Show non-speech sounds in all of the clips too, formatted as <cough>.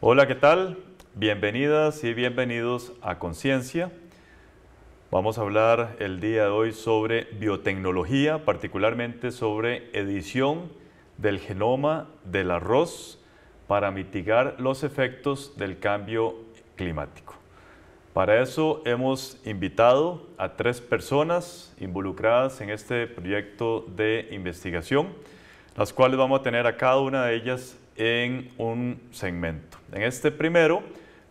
Hola, ¿qué tal? Bienvenidas y bienvenidos a Conciencia. Vamos a hablar el día de hoy sobre biotecnología, particularmente sobre edición del genoma del arroz para mitigar los efectos del cambio climático. Para eso hemos invitado a tres personas involucradas en este proyecto de investigación, las cuales vamos a tener a cada una de ellas en un segmento. En este primero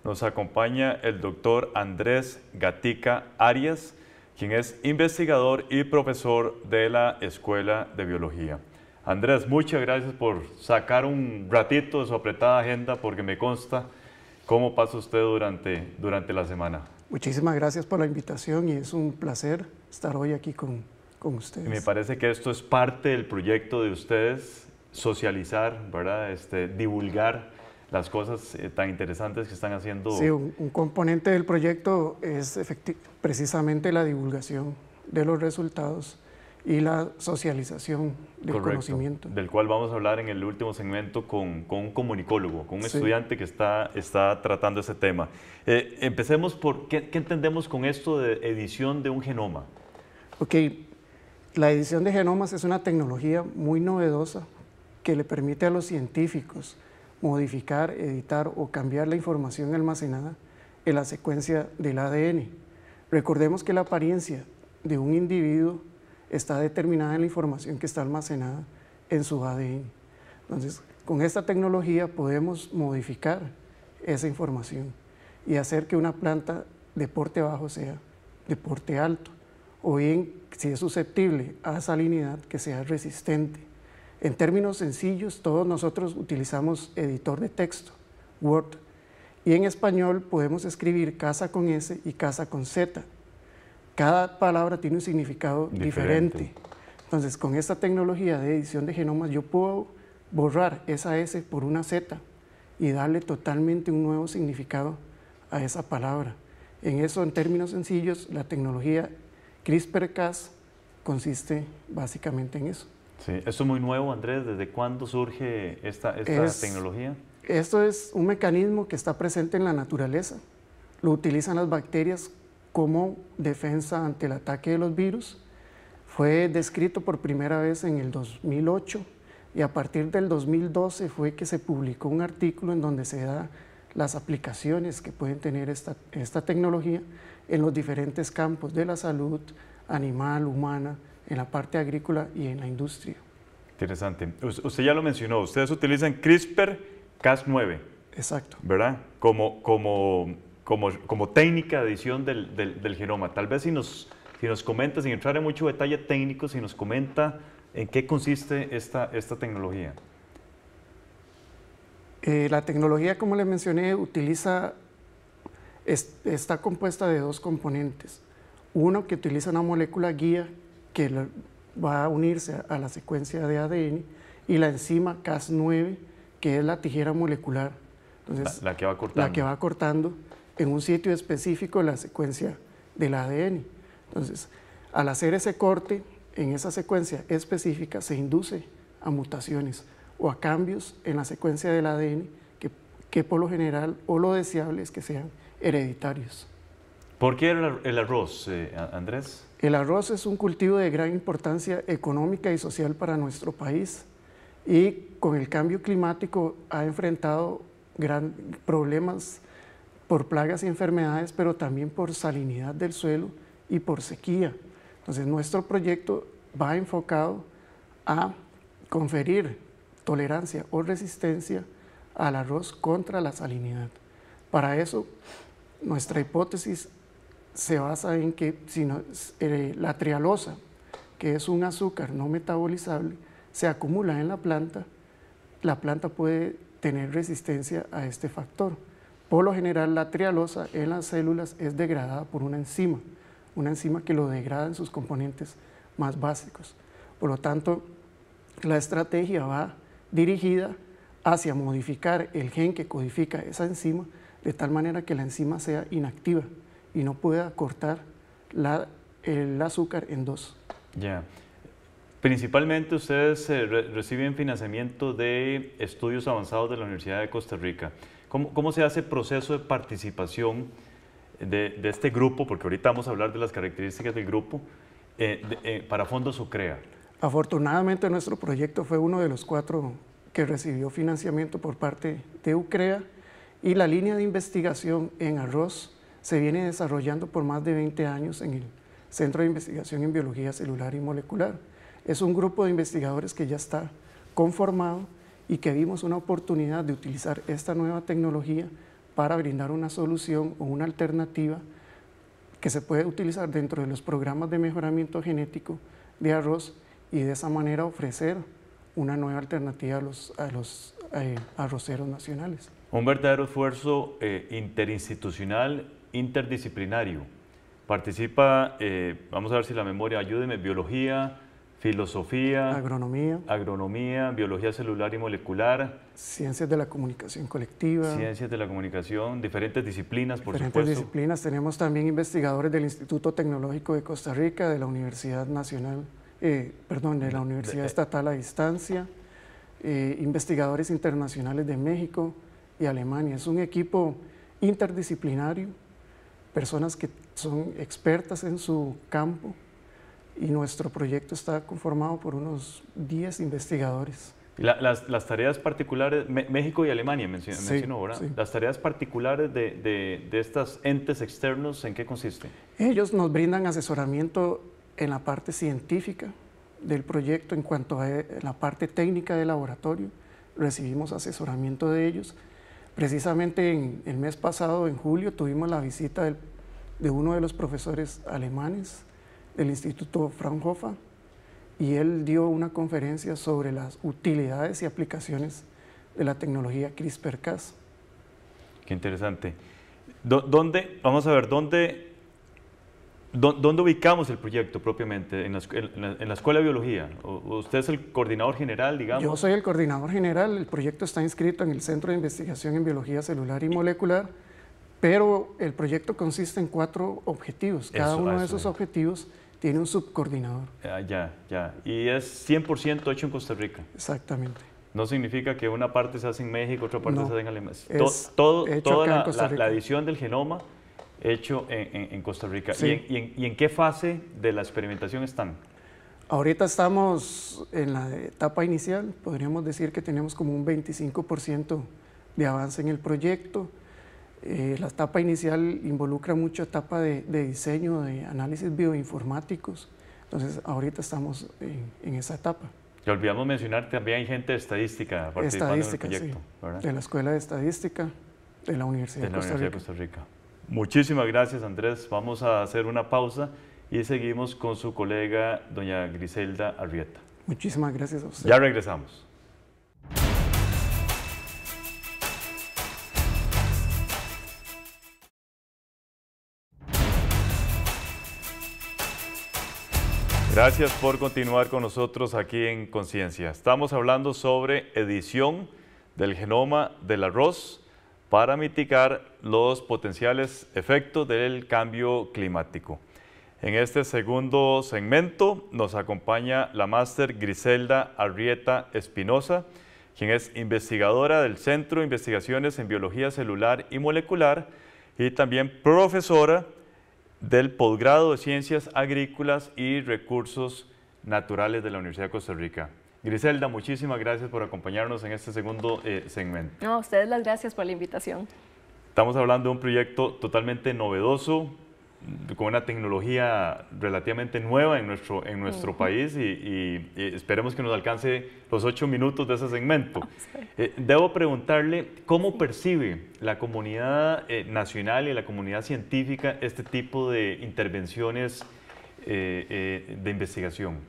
nos acompaña el doctor Andrés Gatica Arias, quien es investigador y profesor de la Escuela de Biología. Andrés, muchas gracias por sacar un ratito de su apretada agenda porque me consta cómo pasa usted durante, durante la semana. Muchísimas gracias por la invitación y es un placer estar hoy aquí con, con ustedes. me parece que esto es parte del proyecto de ustedes socializar, ¿verdad? Este, divulgar las cosas eh, tan interesantes que están haciendo. Sí, un, componente del proyecto es precisamente la divulgación de los resultados y la socialización del conocimiento. Del cual vamos a hablar en el último segmento con, con un comunicólogo, con un estudiante que está, está tratando ese tema. Eh, empecemos por ¿qué, ¿qué, entendemos con esto de edición de un genoma. Ok, la edición de genomas es una tecnología muy novedosa que le permite a los científicos modificar, editar o cambiar la información almacenada en la secuencia del ADN. Recordemos que la apariencia de un individuo está determinada en la información que está almacenada en su ADN. Entonces, con esta tecnología podemos modificar esa información y hacer que una planta de porte bajo sea de porte alto, o bien, si es susceptible a salinidad, que sea resistente. En términos sencillos, todos nosotros utilizamos editor de texto, Word, y en español podemos escribir casa con S y casa con Z. Cada palabra tiene un significado diferente. Entonces, con esta tecnología de edición de genomas, yo puedo borrar esa S por una Z y darle totalmente un nuevo significado a esa palabra. En eso, en términos sencillos, la tecnología CRISPR-Cas consiste básicamente en eso. Sí, esto es muy nuevo, Andrés. ¿Desde cuándo surge esta, tecnología? Esto es un mecanismo que está presente en la naturaleza. Lo utilizan las bacterias como defensa ante el ataque de los virus. Fue descrito por primera vez en el 2008 y a partir del 2012 fue que se publicó un artículo en donde se da las aplicaciones que pueden tener esta tecnología en los diferentes campos de la salud animal, humana, en la parte agrícola y en la industria. Interesante. Usted ya lo mencionó, ustedes utilizan CRISPR Cas9. Exacto. ¿Verdad? Como, como, como, como técnica de edición del, del, genoma. Tal vez si nos, si nos comenta, sin entrar en mucho detalle técnico, si nos comenta en qué consiste esta, esta tecnología. Eh, la tecnología, como le mencioné, utiliza, está compuesta de dos componentes. Uno que utiliza una molécula guía que va a unirse a la secuencia de ADN, y la enzima Cas9, que es la tijera molecular. Entonces, la, que va cortando. La que va cortando en un sitio específico la secuencia del ADN. Entonces, al hacer ese corte en esa secuencia específica, se induce a mutaciones o a cambios en la secuencia del ADN que, que por lo general o lo deseable es que sean hereditarios. ¿Por qué el, el arroz, eh, Andrés? El arroz es un cultivo de gran importancia económica y social para nuestro país y con el cambio climático ha enfrentado grandes problemas por plagas y enfermedades, pero también por salinidad del suelo y por sequía. Entonces nuestro proyecto va enfocado a conferir tolerancia o resistencia al arroz contra la salinidad. Para eso, nuestra hipótesis se basa en que si eh, la trialosa, que es un azúcar no metabolizable, se acumula en la planta, la planta puede tener resistencia a este factor. Por lo general, la trialosa en las células es degradada por una enzima, una enzima que lo degrada en sus componentes más básicos. Por lo tanto, la estrategia va dirigida hacia modificar el gen que codifica esa enzima de tal manera que la enzima sea inactiva y no pueda cortar la, el azúcar en dos. Ya. Principalmente ustedes eh, reciben financiamiento de estudios avanzados de la Universidad de Costa Rica. ¿Cómo, cómo se hace el proceso de participación de, de, este grupo? Porque ahorita vamos a hablar de las características del grupo eh, eh, para Fondos UCREA. Afortunadamente nuestro proyecto fue uno de los cuatro que recibió financiamiento por parte de UCREA y la línea de investigación en arroz se viene desarrollando por más de 20 años en el Centro de Investigación en Biología Celular y Molecular. Es un grupo de investigadores que ya está conformado y que vimos una oportunidad de utilizar esta nueva tecnología para brindar una solución o una alternativa que se puede utilizar dentro de los programas de mejoramiento genético de arroz y de esa manera ofrecer una nueva alternativa a los, a eh, arroceros nacionales. Un verdadero esfuerzo eh, interinstitucional interdisciplinario. Participa, eh, vamos a ver si la memoria, ayúdeme, biología, filosofía, agronomía, agronomía, biología celular y molecular, ciencias de la comunicación colectiva, ciencias de la comunicación, diferentes disciplinas, por diferentes disciplinas. Tenemos también investigadores del Instituto Tecnológico de Costa Rica, de la Universidad Nacional, eh, perdón, de la Universidad Estatal a Distancia, eh, investigadores internacionales de México y Alemania. Es un equipo interdisciplinario personas que son expertas en su campo y nuestro proyecto está conformado por unos 10 investigadores. las, tareas particulares, México y Alemania mencionó, sí, Las tareas particulares de, de, de estos entes externos, ¿en qué consiste? Ellos nos brindan asesoramiento en la parte científica del proyecto, en cuanto a eh, la parte técnica del laboratorio, recibimos asesoramiento de ellos Precisamente en, el mes pasado, en julio, tuvimos la visita de uno de los profesores alemanes del Instituto Fraunhofer y él dio una conferencia sobre las utilidades y aplicaciones de la tecnología CRISPR-Cas. Qué interesante. ¿Dónde, vamos a ver, dónde ¿Dónde ubicamos el proyecto propiamente? ¿En la, Escuela de Biología? ¿Usted es el coordinador general, digamos? Yo soy el coordinador general. El proyecto está inscrito en el Centro de Investigación en Biología Celular y Molecular, pero el proyecto consiste en cuatro objetivos. Cada uno de esos objetivos tiene un subcoordinador. Ah, ya, ya. Y es 100% hecho en Costa Rica. Exactamente. No significa que una parte se hace en México, otra parte se hace en Alemania. todo, todo toda la, la, la edición del genoma hecho en, Costa Rica. ¿Y, en, y, en, qué fase de la experimentación están? Ahorita estamos en la etapa inicial, podríamos decir que tenemos como un 25% de avance en el proyecto. Eh, la etapa inicial involucra mucha etapa de, diseño, de análisis bioinformáticos. Entonces, ahorita estamos en esa etapa. Y olvidamos mencionar, también hay gente de estadística participando en el proyecto. de la Escuela de Estadística de la Universidad de Costa Rica. Muchísimas gracias, Andrés. Vamos a hacer una pausa y seguimos con su colega, doña Griselda Arrieta. Muchísimas gracias a usted. Ya regresamos. Gracias por continuar con nosotros aquí en Conciencia. Estamos hablando sobre edición del genoma del arroz para mitigar los potenciales efectos del cambio climático. En este segundo segmento nos acompaña la máster Griselda Arrieta Espinosa, quien es investigadora del Centro de Investigaciones en Biología Celular y Molecular y también profesora del posgrado de Ciencias Agrícolas y Recursos Naturales de la Universidad de Costa Rica. Griselda, muchísimas gracias por acompañarnos en este segundo eh, segmento. No, a ustedes las gracias por la invitación. Estamos hablando de un proyecto totalmente novedoso, con una tecnología relativamente nueva en nuestro, en nuestro país y, esperemos que nos alcance los ocho minutos de ese segmento. Ah, eh, debo preguntarle cómo percibe la comunidad eh, nacional y la comunidad científica este tipo de intervenciones de investigación.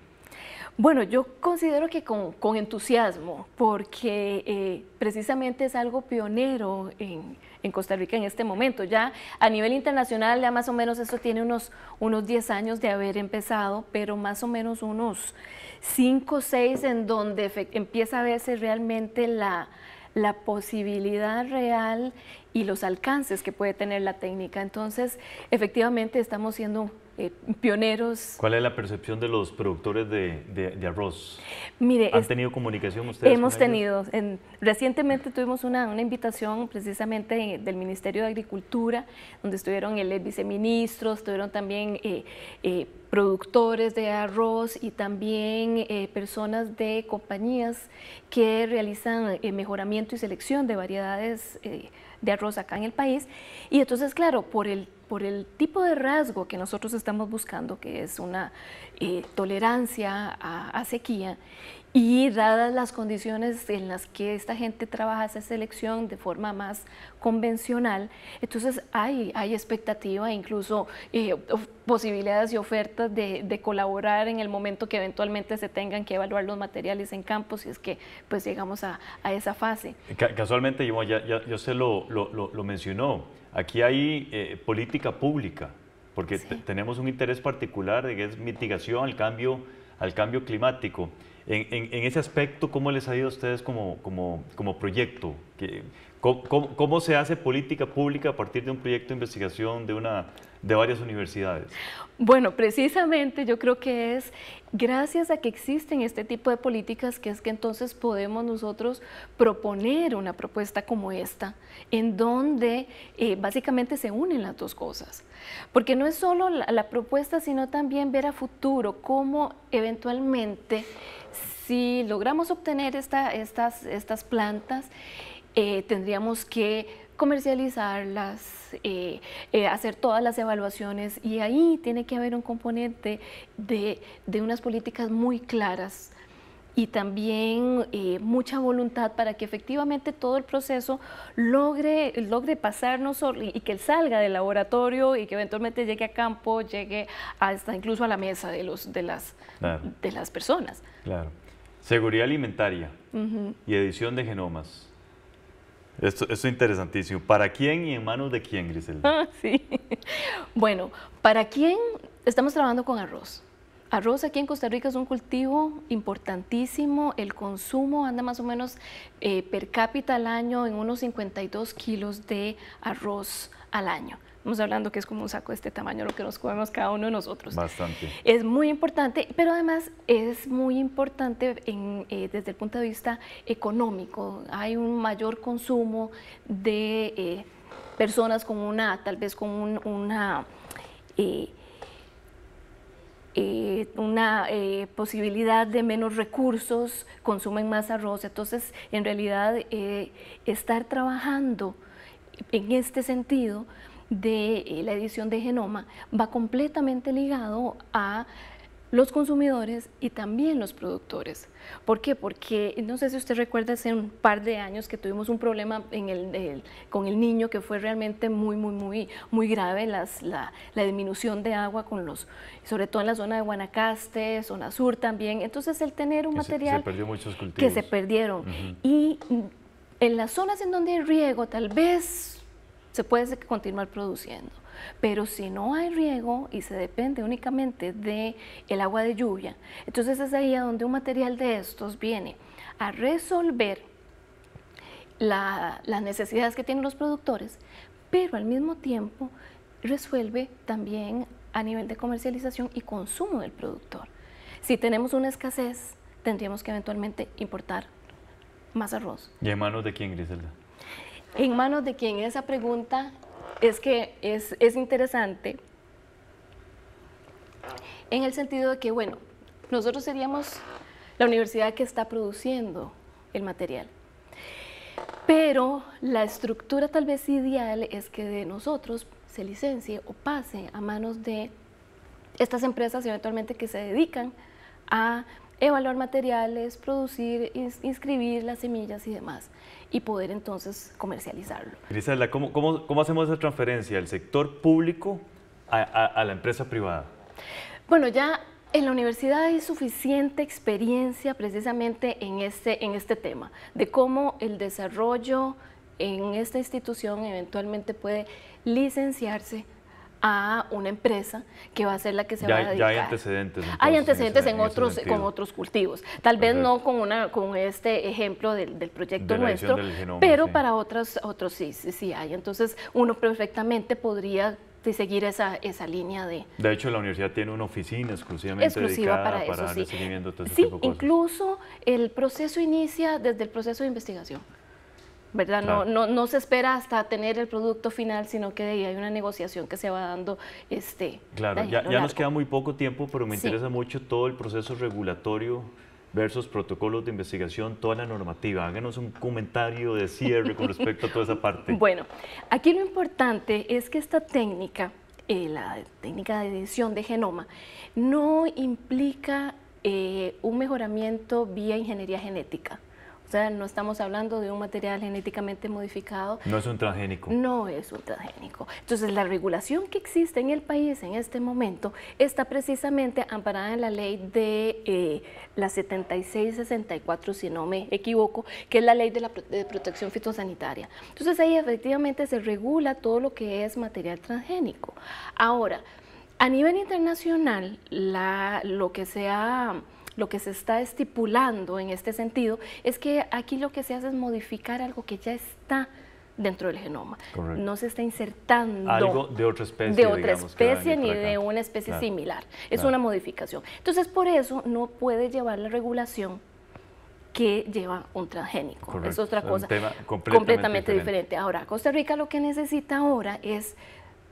Bueno, yo considero que con, entusiasmo, porque eh, precisamente es algo pionero en, en, Costa Rica en este momento. Ya a nivel internacional, ya más o menos esto tiene unos, unos 10 años de haber empezado, pero más o menos unos 5 o 6 en donde empieza a verse realmente la, la posibilidad real y los alcances que puede tener la técnica. Entonces, efectivamente, estamos siendo eh, pioneros. ¿Cuál es la percepción de los productores de, arroz? Mire, ¿Han tenido comunicación ustedes? Hemos tenido. En, recientemente tuvimos una, una invitación precisamente del Ministerio de Agricultura, donde estuvieron el viceministro, estuvieron también eh, eh, productores de arroz y también personas de compañías que realizan mejoramiento y selección de variedades de arroz acá en el país. Y entonces, claro, por el por el tipo de rasgo que nosotros estamos buscando, que es una eh, tolerancia a, sequía, y dadas las condiciones en las que esta gente trabaja esa selección de forma más convencional, entonces hay, hay expectativa, incluso eh, posibilidades y ofertas de, colaborar en el momento que eventualmente se tengan que evaluar los materiales en campo, si es que pues llegamos a, a esa fase. Casualmente, yo, ya, ya, usted lo, lo, lo, lo mencionó. Aquí hay eh, política pública, porque tenemos un interés particular de que es mitigación al cambio, al cambio climático. En, ese aspecto, ¿cómo les ha ido a ustedes como, como proyecto? ¿Cómo, se hace política pública a partir de un proyecto de investigación de, una, de varias universidades? Bueno, precisamente yo creo que es gracias a que existen este tipo de políticas que es que entonces podemos nosotros proponer una propuesta como esta, en donde eh, básicamente se unen las dos cosas. Porque no es solo la, propuesta, sino también ver a futuro cómo eventualmente, si logramos obtener estas, estas plantas, eh, tendríamos que comercializarlas, eh, eh, hacer todas las evaluaciones y ahí tiene que haber un componente de, de unas políticas muy claras y también mucha voluntad para que efectivamente todo el proceso logre, logre pasarnos y que salga del laboratorio y que eventualmente llegue a campo, llegue hasta incluso a la mesa de, los, de, las, de las personas. Claro. Seguridad alimentaria y edición de genomas. Esto, es interesantísimo. ¿Para quién y en manos de quién, Griselda? Ah, <laughs> sí. Bueno, ¿para quién estamos trabajando con arroz? Arroz aquí en Costa Rica es un cultivo importantísimo. El consumo anda más o menos eh, per cápita al año en unos 52 kilos de arroz al año. Estamos hablando que es como un saco de este tamaño lo que nos comemos cada uno de nosotros. Bastante. Es muy importante, pero además es muy importante eh, desde el punto de vista económico. Hay un mayor consumo de eh, personas con una, tal vez con una... Eh, una posibilidad de menos recursos, consumen más arroz. Entonces, en realidad, estar trabajando en este sentido de eh, la edición de genoma va completamente ligado a los consumidores y también los productores. ¿Por qué? Porque no sé si usted recuerda hace un par de años que tuvimos un problema en el, con el niño que fue realmente muy, muy, muy, muy grave, las, la, la, disminución de agua con los, sobre todo en la zona de Guanacaste, zona sur también. Entonces el tener un material que se perdieron y en las zonas en donde hay riego, tal vez se puede continuar produciendo. Pero si no hay riego y se depende únicamente del el agua de lluvia, entonces es ahí a donde un material de estos viene a resolver las necesidades que tienen los productores, pero al mismo tiempo resuelve también a nivel de comercialización y consumo del productor. Si tenemos una escasez, tendríamos que eventualmente importar más arroz. ¿Y en manos de quién, Griselda? en manos de quien esa pregunta es que es, interesante en el sentido de que, bueno, nosotros seríamos la universidad que está produciendo el material. Pero la estructura tal vez ideal es que de nosotros se licencie o pase a manos de estas empresas eventualmente que se dedican a evaluar materiales, producir, inscribir las semillas y demás y poder entonces comercializarlo. Griselda, ¿cómo, hacemos esa transferencia del sector público a, la empresa privada? Bueno, ya en la universidad hay suficiente experiencia precisamente en este, en este tema, de cómo el desarrollo en esta institución eventualmente puede licenciarse a una empresa que va a ser la que se va a dedicar. Ya hay antecedentes. hay antecedentes en, otros, con otros cultivos. Tal vez no con, una, con este ejemplo del, proyecto nuestro, pero para otros, otros sí, sí, hay. Entonces uno perfectamente podría seguir esa, esa línea de... De hecho, la universidad tiene una oficina exclusivamente dedicada para, seguimiento de todo sí, incluso el proceso inicia desde el proceso de investigación. No, se espera hasta tener el producto final, sino que hay una negociación que se va dando. Este, claro, ya, nos queda muy poco tiempo, pero me interesa mucho todo el proceso regulatorio versus protocolos de investigación, toda la normativa. Háganos un comentario de cierre con respecto a toda esa parte. <laughs> Bueno, aquí lo importante es que esta técnica, eh, la técnica de edición de genoma, no implica eh, un mejoramiento vía ingeniería genética. O sea, no estamos hablando de un material genéticamente modificado. No es un transgénico. No es un transgénico. Entonces, la regulación que existe en el país en este momento está precisamente amparada en la ley de eh, la 7664, si no me equivoco, que es la ley de, la, de protección fitosanitaria. Entonces, ahí efectivamente se regula todo lo que es material transgénico. Ahora, a nivel internacional, la, lo que se ha lo que se está estipulando en este sentido es que aquí lo que se hace es modificar algo que ya está dentro del genoma. No se está insertando algo de otra especie, de otra especie ni de una especie similar. Es una modificación. Entonces, por eso no puede llevar la regulación que lleva un transgénico. Es otra cosa completamente, diferente. Ahora, Costa Rica lo que necesita ahora es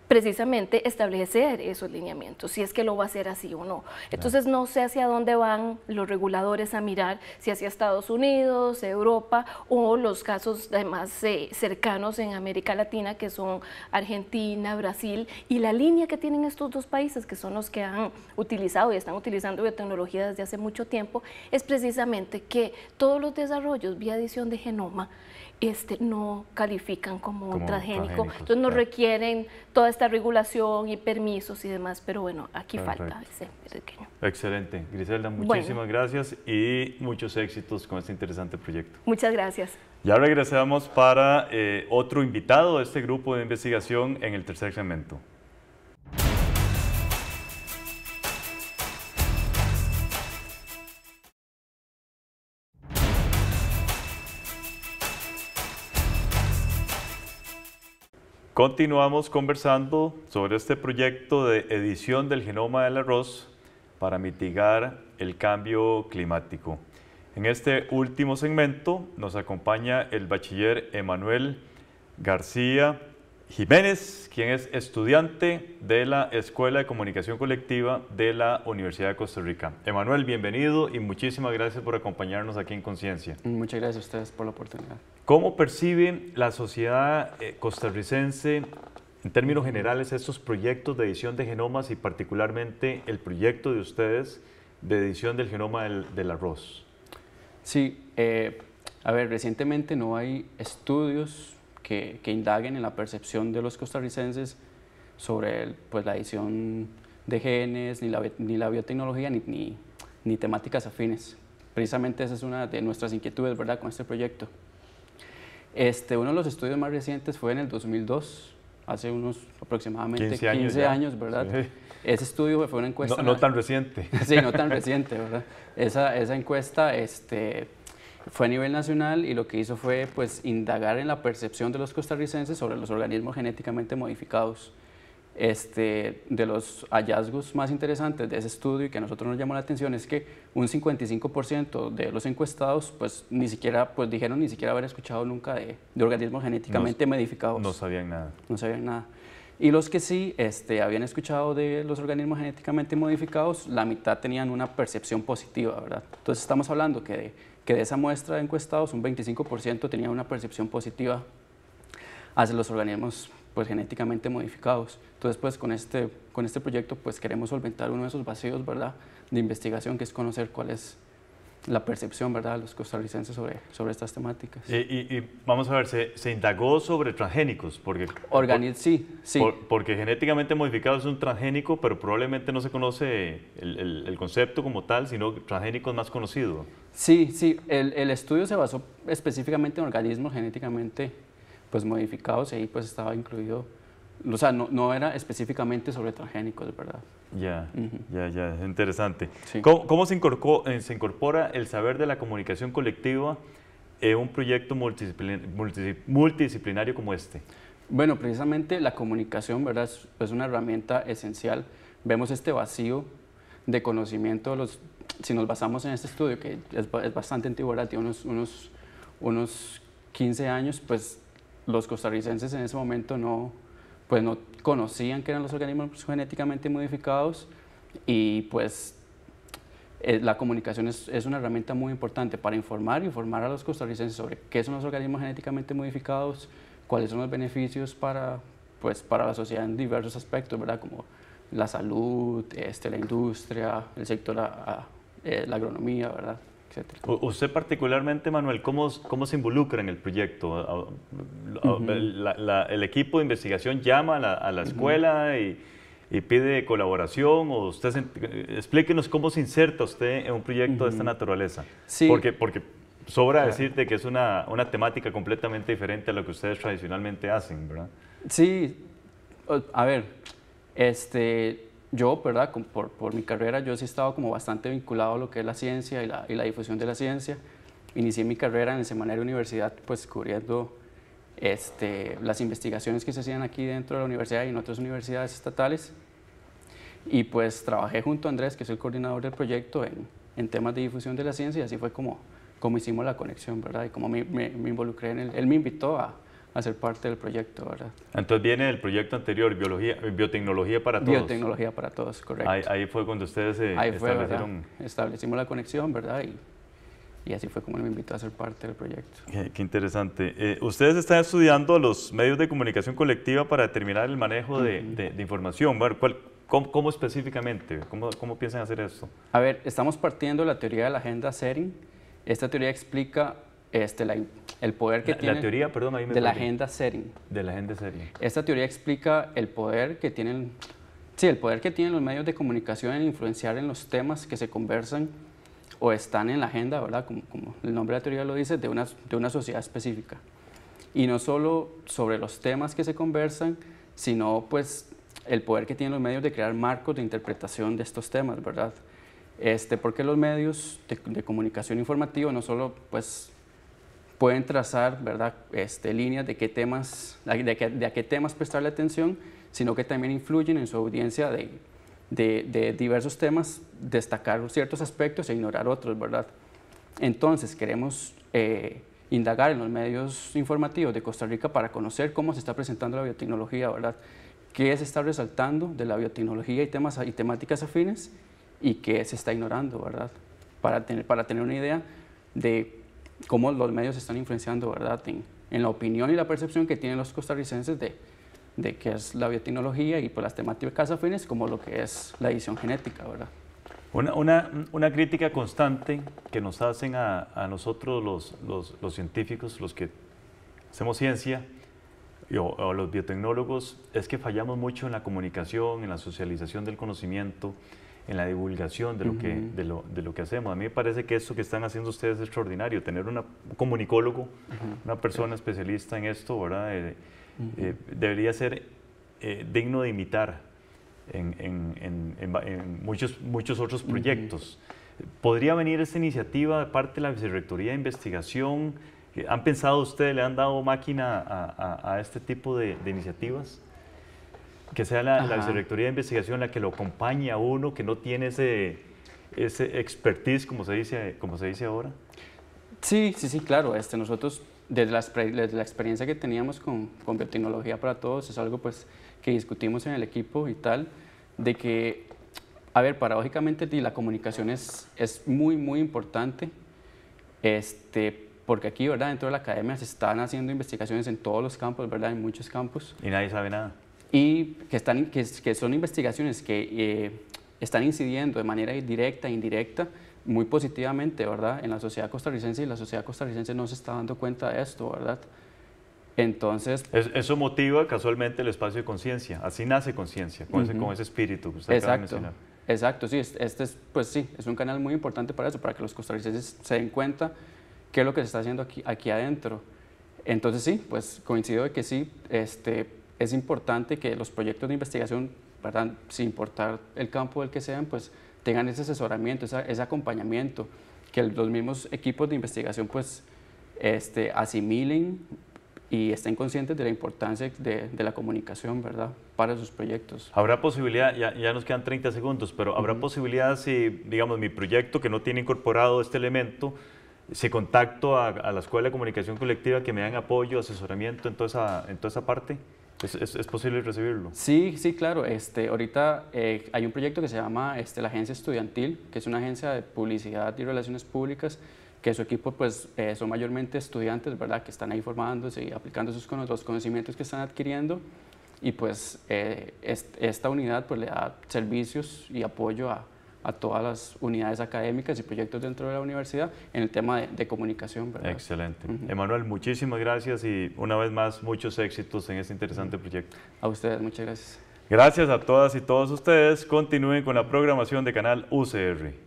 precisamente establecer esos lineamientos, si es que lo va a hacer así o no. Entonces no sé hacia dónde van los reguladores a mirar, si hacia Estados Unidos, Europa o los casos además eh, cercanos en América Latina que son Argentina, Brasil y la línea que tienen estos dos países que son los que han utilizado y están utilizando biotecnología desde hace mucho tiempo es precisamente que todos los desarrollos vía edición de genoma este, no califican como, transgénico. Entonces no requieren toda esta regulación y permisos y demás, pero bueno, aquí falta ese pequeño. Excelente. Griselda, muchísimas gracias y muchos éxitos con este interesante proyecto. Muchas gracias. Ya regresamos para eh, otro invitado de este grupo de investigación en el tercer segmento. Continuamos conversando sobre este proyecto de edición del genoma del arroz para mitigar el cambio climático. En este último segmento nos acompaña el bachiller Emanuel García Jiménez, quien es estudiante de la Escuela de Comunicación Colectiva de la Universidad de Costa Rica. Emanuel, bienvenido y muchísimas gracias por acompañarnos aquí en Conciencia. Muchas gracias a ustedes por la oportunidad. ¿Cómo percibe la sociedad eh, costarricense, en términos generales, estos proyectos de edición de genomas y particularmente el proyecto de ustedes de edición del genoma del, arroz? Sí, eh, a ver, recientemente no hay estudios que, indaguen en la percepción de los costarricenses sobre pues, la edición de genes, ni la, ni la biotecnología, ni, ni, temáticas afines. Precisamente esa es una de nuestras inquietudes ¿verdad? con este proyecto. Este, uno de los estudios más recientes fue en el 2002, hace unos aproximadamente 15 años, ¿verdad? Ese estudio fue una encuesta. No, no tan reciente. <laughs> Sí, no tan reciente, ¿verdad? Esa, esa encuesta este, fue a nivel nacional y lo que hizo fue pues, indagar en la percepción de los costarricenses sobre los organismos genéticamente modificados. Este, de los hallazgos más interesantes de ese estudio y que a nosotros nos llamó la atención es que un 55% de los encuestados pues ni siquiera pues dijeron ni siquiera haber escuchado nunca de, de organismos genéticamente modificados. No sabían nada. No sabían nada. Y los que sí este, habían escuchado de los organismos genéticamente modificados, la mitad tenían una percepción positiva, ¿verdad? Entonces estamos hablando que de que de esa muestra de encuestados un 25% tenía una percepción positiva hacia los organismos pues, genéticamente modificados. Entonces, pues con este, con este proyecto pues, queremos solventar uno de esos vacíos ¿verdad? de investigación, que es conocer cuál es la percepción ¿verdad? de los costarricenses sobre, sobre estas temáticas. Eh, y, vamos a ver, ¿se, indagó sobre transgénicos? Porque, sí, sí. porque genéticamente modificado es un transgénico, pero probablemente no se conoce el, concepto como tal, sino transgénico es más conocido. Sí, sí, el, el, estudio se basó específicamente en organismos genéticamente pues, modificados y ahí pues estaba incluido o sea, no, era específicamente sobre transgénicos, de verdad. Ya, ya, ya, es interesante. ¿Cómo, se, incorpora, eh, se, incorpora, el saber de la comunicación colectiva en un proyecto multidisciplinario como este? Bueno, precisamente la comunicación, ¿verdad? Es, una herramienta esencial. Vemos este vacío de conocimiento los, si nos basamos en este estudio, que es, bastante antiguo, ¿verdad? Tiene unos, unos, unos 15 años, pues los costarricenses en ese momento no, pues no conocían que eran los organismos genéticamente modificados y pues eh, la comunicación es, es, una herramienta muy importante para informar y informar a los costarricenses sobre qué son los organismos genéticamente modificados, cuáles son los beneficios para, pues, para la sociedad en diversos aspectos, ¿verdad? Como la salud, este, la industria, el sector, eh, la agronomía, ¿verdad? Usted particularmente, Manuel, ¿cómo, cómo se involucra en el proyecto? ¿El equipo de investigación llama a la, escuela y, pide colaboración? o usted Explíquenos cómo se inserta usted en un proyecto de esta naturaleza. Sí. Porque, porque sobra decirte que es una, una, temática completamente diferente a lo que ustedes tradicionalmente hacen, ¿verdad? Sí, a ver, este, yo, ¿verdad? Por, por, mi carrera, yo sí he estado como bastante vinculado a lo que es la ciencia y la, y la difusión de la ciencia. Inicié mi carrera en el semanario universidad, pues cubriendo este, las investigaciones que se hacían aquí dentro de la universidad y en otras universidades estatales. Y pues trabajé junto a Andrés, que es el coordinador del proyecto, en, en temas de difusión de la ciencia y así fue como, como hicimos la conexión, ¿verdad? Y como me, me, me involucré en él. Él me invitó a, a ser parte del proyecto, ¿verdad? Entonces viene el proyecto anterior, biología, biotecnología para todos. Biotecnología para todos, correcto. Ahí, fue cuando ustedes eh, ahí fue, establecieron. Establecimos la conexión, ¿verdad? Y, y así fue como me invitó a ser parte del proyecto. Qué, interesante. Eh, ustedes están estudiando los medios de comunicación colectiva para determinar el manejo de, de, información. cómo, específicamente? ¿Cómo, ¿Cómo piensan hacer esto? A ver, estamos partiendo de la teoría de la agenda setting. Esta teoría explica este, el poder que tiene... La teoría, perdón, ahí me De la agenda setting. De la agenda setting. Esta teoría explica el poder que tienen... Sí, el poder que tienen los medios de comunicación en influenciar en los temas que se conversan o están en la agenda, ¿verdad? Como, como el nombre de la teoría lo dice, de una, de una sociedad específica. Y no solo sobre los temas que se conversan, sino pues el poder que tienen los medios de crear marcos de interpretación de estos temas, ¿verdad? Este, porque los medios de, comunicación informativa no solo pues pueden trazar ¿verdad? Este, líneas de qué temas, de, qué, de a qué temas prestarle atención, sino que también influyen en su audiencia de, de, diversos temas, destacar ciertos aspectos e ignorar otros, ¿verdad? Entonces, queremos eh, indagar en los medios informativos de Costa Rica para conocer cómo se está presentando la biotecnología, ¿verdad? ¿Qué se está resaltando de la biotecnología y, temas, y temáticas afines y qué se está ignorando, ¿verdad? Para tener, para tener una idea de cómo los medios están influenciando, ¿verdad? En, la opinión y la percepción que tienen los costarricenses de, de qué es la biotecnología y por pues, las temáticas afines como lo que es la edición genética, ¿verdad? Una, una, una crítica constante que nos hacen a, nosotros los, los, científicos, los que hacemos ciencia, o los biotecnólogos, es que fallamos mucho en la comunicación, en la socialización del conocimiento, en la divulgación de lo, que, de lo, de, lo, que hacemos. A mí me parece que esto que están haciendo ustedes es extraordinario, tener un comunicólogo, una persona especialista en esto, ¿verdad? Eh, eh, debería ser eh, digno de imitar en, en, en, muchos, muchos otros proyectos. ¿Podría venir esta iniciativa de parte de la Vicerrectoría de Investigación? ¿Han pensado ustedes, le han dado máquina a, a, este tipo de iniciativas? que sea la, la, de Investigación la que lo acompañe a uno que no tiene ese, ese expertise, como se, dice, como se dice ahora? Sí, sí, sí, claro. Este, nosotros, desde la, la experiencia que teníamos con, con, biotecnología para todos, es algo pues, que discutimos en el equipo y tal, de que, a ver, paradójicamente la comunicación es, es muy, muy importante, este, porque aquí, ¿verdad? Dentro de la academia se están haciendo investigaciones en todos los campos, ¿verdad? En muchos campos. Y nadie sabe nada y que, están, que, son investigaciones que eh, están incidiendo de manera directa e indirecta muy positivamente, ¿verdad? En la sociedad costarricense y la sociedad costarricense no se está dando cuenta de esto, ¿verdad? Entonces... eso motiva casualmente el espacio de conciencia, así nace conciencia, con, ese espíritu que usted Exacto. Acaba Exacto, sí, este es, pues sí, es un canal muy importante para eso, para que los costarricenses se den cuenta qué es lo que se está haciendo aquí, aquí adentro. Entonces sí, pues coincido de que sí, este, es importante que los proyectos de investigación, sin importar el campo del que sean, pues tengan ese asesoramiento, ese acompañamiento, que los mismos equipos de investigación pues este, asimilen y estén conscientes de la importancia de, la comunicación, ¿verdad? Para sus proyectos. Habrá posibilidad, ya, ya nos quedan 30 segundos, pero habrá posibilidad si, digamos, mi proyecto que no tiene incorporado este elemento, si contacto a, la Escuela de Comunicación Colectiva que me dan apoyo, asesoramiento en en toda esa parte. ¿Es, es, posible recibirlo? Sí, sí, claro. Este, ahorita eh, hay un proyecto que se llama este, la Agencia Estudiantil, que es una agencia de publicidad y relaciones públicas, que su equipo pues, eh, son mayormente estudiantes, ¿verdad? Que están ahí formándose y aplicando sus, los conocimientos que están adquiriendo. Y pues eh, esta unidad pues, le da servicios y apoyo a, a todas las unidades académicas y proyectos dentro de la universidad en el tema de, comunicación. Excelente. Emanuel, muchísimas gracias y una vez más muchos éxitos en este interesante proyecto. A ustedes, muchas gracias. Gracias a todas y todos ustedes. Continúen con la programación de Canal UCR.